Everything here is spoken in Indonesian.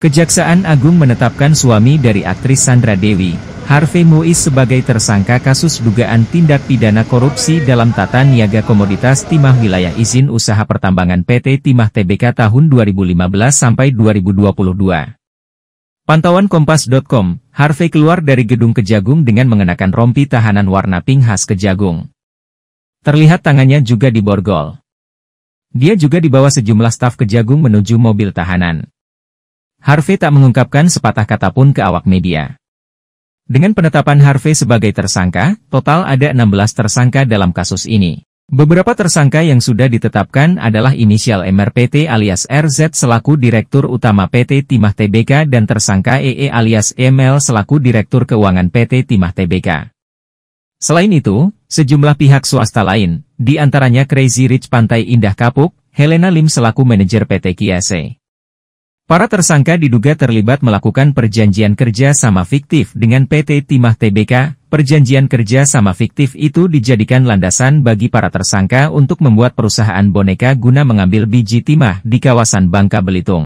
Kejaksaan Agung menetapkan suami dari aktris Sandra Dewi, Harvey Mois, sebagai tersangka kasus dugaan tindak pidana korupsi dalam tata niaga komoditas timah wilayah izin usaha pertambangan PT Timah TBK tahun 2015 sampai 2022. Pantauan Kompas.com, Harvey keluar dari gedung Kejagung dengan mengenakan rompi tahanan warna pink khas Kejagung. Terlihat tangannya juga diborgol. Dia juga dibawa sejumlah staf Kejagung menuju mobil tahanan. Harvey tak mengungkapkan sepatah kata pun ke awak media. Dengan penetapan Harvey sebagai tersangka, total ada 16 tersangka dalam kasus ini. Beberapa tersangka yang sudah ditetapkan adalah inisial MRPT alias RZ selaku Direktur Utama PT Timah TBK dan tersangka EE e alias ML selaku Direktur Keuangan PT Timah TBK. Selain itu, sejumlah pihak swasta lain, di antaranya Crazy Rich Pantai Indah Kapuk, Helena Lim selaku manajer PT Kiase. Para tersangka diduga terlibat melakukan perjanjian kerja sama fiktif dengan PT Timah TBK. Perjanjian kerja sama fiktif itu dijadikan landasan bagi para tersangka untuk membuat perusahaan boneka guna mengambil biji timah di kawasan Bangka Belitung.